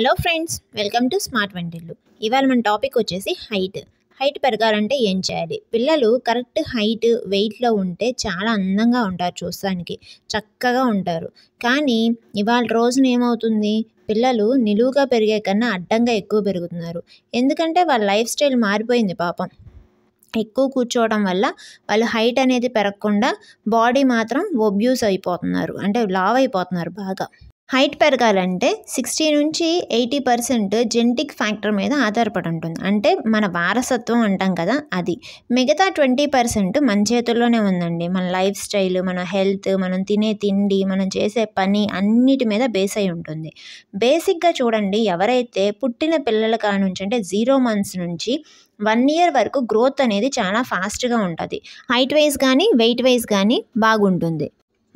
hello friends welcome to smart వంటిల్లు ఇవాళ మన టాపిక్ వచ్చేసి హైట్ హైట్ పెరగాలంటే ఏం చేయాలి పిల్లలు కరెక్ట్ హైట్ వెయిట్లో ఉంటే చాలా అందంగా ఉంటారు చూస్తానికి చక్కగా ఉంటారు కానీ ఇవాళ రోజున ఏమవుతుంది పిల్లలు నిలువుగా పెరిగే కన్నా అడ్డంగా ఎక్కువ పెరుగుతున్నారు ఎందుకంటే వాళ్ళ లైఫ్ స్టైల్ మారిపోయింది పాపం ఎక్కువ కూర్చోవడం వల్ల వాళ్ళు హైట్ అనేది పెరగకుండా బాడీ మాత్రం ఒబ్యూస్ అయిపోతున్నారు అంటే లావ్ అయిపోతున్నారు బాగా హైట్ పెరగాలంటే సిక్స్టీ నుంచి ఎయిటీ పర్సెంట్ జెంటిక్ ఫ్యాక్టర్ మీద ఆధారపడి ఉంటుంది అంటే మన వారసత్వం అంటాం కదా అది మిగతా ట్వంటీ పర్సెంట్ మన చేతుల్లోనే ఉందండి మన లైఫ్ స్టైల్ మన హెల్త్ మనం తినే తిండి మనం చేసే పని అన్నిటి మీద బేస్ అయి ఉంటుంది బేసిక్గా చూడండి ఎవరైతే పుట్టిన పిల్లల కాడ నుంచి అంటే జీరో మంత్స్ నుంచి వన్ ఇయర్ వరకు గ్రోత్ అనేది చాలా ఫాస్ట్గా ఉంటుంది హైట్ వైజ్ కానీ వెయిట్ వైజ్ కానీ బాగుంటుంది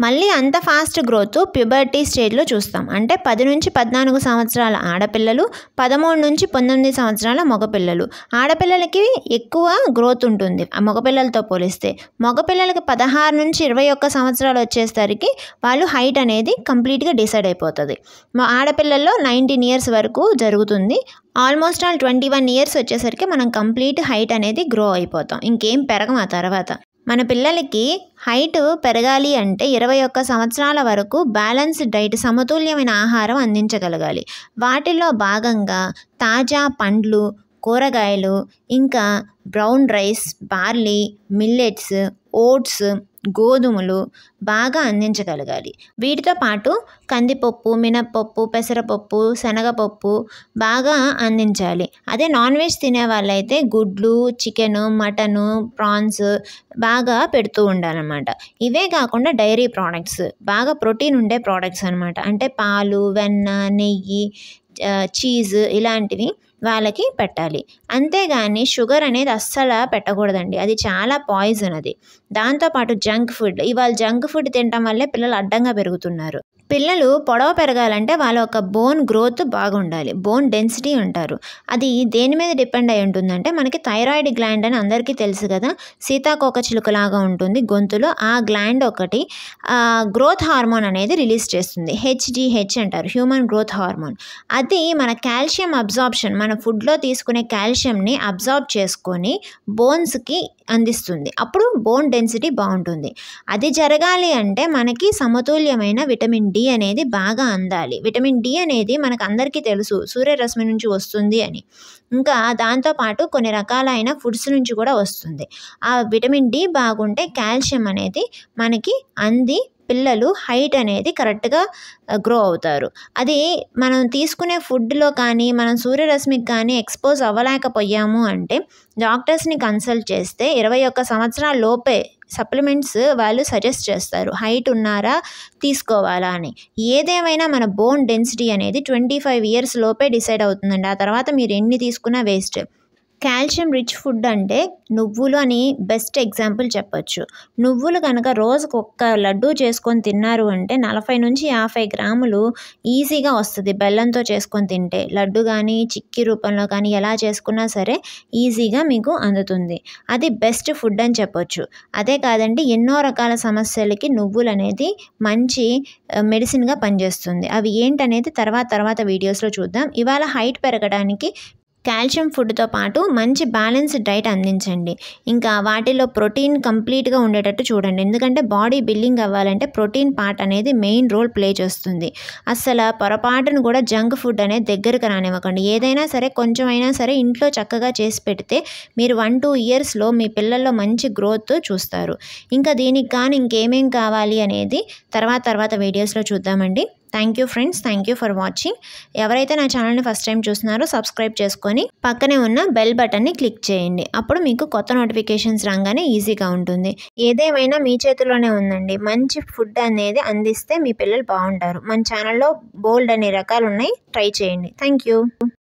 మళ్ళీ అంత ఫాస్ట్ గ్రోత్ ప్యూబర్టీ స్టేజ్లో చూస్తాం అంటే పది నుంచి పద్నాలుగు సంవత్సరాల ఆడపిల్లలు పదమూడు నుంచి పంతొమ్మిది సంవత్సరాల మగపిల్లలు ఆడపిల్లలకి ఎక్కువ గ్రోత్ ఉంటుంది ఆ మగపిల్లలతో పోలిస్తే మగపిల్లలకి పదహారు నుంచి ఇరవై ఒక్క సంవత్సరాలు వచ్చేసరికి వాళ్ళు హైట్ అనేది కంప్లీట్గా డిసైడ్ అయిపోతుంది మా ఆడపిల్లల్లో నైన్టీన్ ఇయర్స్ వరకు జరుగుతుంది almost all twenty one years వచ్చేసరికి మనం కంప్లీట్ హైట్ అనేది గ్రో అయిపోతాం ఇంకేం పెరగం ఆ తర్వాత మన పిల్లలకి హైట్ పెరగాలి అంటే ఇరవై ఒక్క సంవత్సరాల వరకు బ్యాలెన్స్డ్ డైట్ సమతుల్యమైన ఆహారం అందించగలగాలి వాటిలో భాగంగా తాజా పండ్లు కూరగాయలు ఇంకా brown rice barley millets oats గోధుమలు బాగా అందించగలగాలి వీటితో పాటు కందిపప్పు మినప్పప్పు పెసరపప్పు శనగపప్పు బాగా అందించాలి అదే నాన్ వెజ్ తినే వాళ్ళైతే గుడ్లు చికెను మటను ప్రాన్స్ బాగా పెడుతూ ఉండాలన్నమాట ఇవే కాకుండా డైరీ ప్రోడక్ట్స్ బాగా ప్రోటీన్ ఉండే ప్రోడక్ట్స్ అనమాట అంటే పాలు వెన్న నెయ్యి చీజ్ ఇలాంటివి వాళ్ళకి పెట్టాలి అంతేగాని షుగర్ అనేది అస్సలు పెట్టకూడదండి అది చాలా పాయిజన్ అది దాంతోపాటు జంక్ ఫుడ్ ఇవాళ జంక్ ఫుడ్ తినడం వల్లే పిల్లలు అడ్డంగా పెరుగుతున్నారు పిల్లలు పొడవ పెరగాలంటే వాళ్ళ యొక్క బోన్ గ్రోత్ బాగుండాలి బోన్ డెన్సిటీ అంటారు అది దేని మీద డిపెండ్ అయి ఉంటుందంటే మనకి థైరాయిడ్ గ్లాండ్ అని అందరికీ తెలుసు కదా సీతాకోక చిలుకలాగా ఉంటుంది గొంతులో ఆ గ్లాండ్ ఒకటి గ్రోత్ హార్మోన్ అనేది రిలీజ్ చేస్తుంది హెచ్డిహెచ్ అంటారు హ్యూమన్ గ్రోత్ హార్మోన్ అది మన కాల్షియం అబ్జార్బ్షన్ మన ఫుడ్లో తీసుకునే కాల్షియంని అబ్జార్బ్ చేసుకొని బోన్స్కి అందిస్తుంది అప్పుడు బోన్ డెన్సిటీ బాగుంటుంది అది జరగాలి అంటే మనకి సమతుల్యమైన విటమిన్ డి అనేది బాగా అందాలి విటమిన్ డి అనేది మనకు అందరికీ తెలుసు సూర్యరశ్మి నుంచి వస్తుంది అని ఇంకా దాంతోపాటు కొన్ని రకాలైన ఫుడ్స్ నుంచి కూడా వస్తుంది ఆ విటమిన్ డి బాగుంటే కాల్షియం అనేది మనకి అంది పిల్లలు హైట్ అనేది కరెక్ట్గా గ్రో అవుతారు అది మనం తీసుకునే ఫుడ్లో కానీ మనం సూర్యరశ్మికి కానీ ఎక్స్పోజ్ అవ్వలేకపోయాము అంటే డాక్టర్స్ని కన్సల్ట్ చేస్తే ఇరవై ఒక్క సంవత్సరాల లోపే సప్లిమెంట్స్ వాళ్ళు సజెస్ట్ చేస్తారు హైట్ ఉన్నారా తీసుకోవాలా అని ఏదేమైనా మన బోన్ డెన్సిటీ అనేది ట్వంటీ ఫైవ్ ఇయర్స్ లోపే డిసైడ్ అవుతుందండి ఆ తర్వాత మీరు ఎన్ని తీసుకున్నా వేస్ట్ కాల్షియం రిచ్ ఫుడ్ అంటే నువ్వులు అని బెస్ట్ ఎగ్జాంపుల్ చెప్పచ్చు నువ్వులు కనుక రోజుకు ఒక్క లడ్డు చేసుకొని తిన్నారు అంటే నలభై నుంచి యాభై గ్రాములు ఈజీగా వస్తుంది బెల్లంతో చేసుకొని తింటే లడ్డు కానీ చిక్కీ రూపంలో కానీ ఎలా చేసుకున్నా సరే ఈజీగా మీకు అందుతుంది అది బెస్ట్ ఫుడ్ అని చెప్పొచ్చు అదే కాదండి ఎన్నో రకాల సమస్యలకి నువ్వులు అనేది మంచి మెడిసిన్గా పనిచేస్తుంది అవి ఏంటనేది తర్వాత తర్వాత వీడియోస్లో చూద్దాం ఇవాళ హైట్ పెరగడానికి కాల్షియం ఫుడ్తో పాటు మంచి బ్యాలెన్స్డ్ డైట్ అందించండి ఇంకా వాటిలో ప్రోటీన్ కంప్లీట్గా ఉండేటట్టు చూడండి ఎందుకంటే బాడీ బిల్డింగ్ అవ్వాలంటే ప్రోటీన్ పార్ట్ అనేది మెయిన్ రోల్ ప్లే చేస్తుంది అసలు పొరపాటును కూడా జంక్ ఫుడ్ అనేది దగ్గరకు రానివ్వకండి ఏదైనా సరే కొంచెం అయినా సరే ఇంట్లో చక్కగా చేసి పెడితే మీరు వన్ టూ ఇయర్స్లో మీ పిల్లల్లో మంచి గ్రోత్ చూస్తారు ఇంకా దీనికి కానీ ఇంకేమేం కావాలి అనేది తర్వాత తర్వాత వీడియోస్లో చూద్దామండి thank you friends thank you for watching ఎవరైతే నా ఛానల్ని ఫస్ట్ టైం చూస్తున్నారో సబ్స్క్రైబ్ చేసుకొని పక్కనే ఉన్న బెల్ బటన్ని క్లిక్ చేయండి అప్పుడు మీకు కొత్త నోటిఫికేషన్స్ రాగానే ఈజీగా ఉంటుంది ఏదేమైనా మీ చేతిలోనే ఉందండి మంచి ఫుడ్ అనేది అందిస్తే మీ పిల్లలు బాగుంటారు మన ఛానల్లో బోల్డ్ అనే రకాలు ఉన్నాయి ట్రై చేయండి థ్యాంక్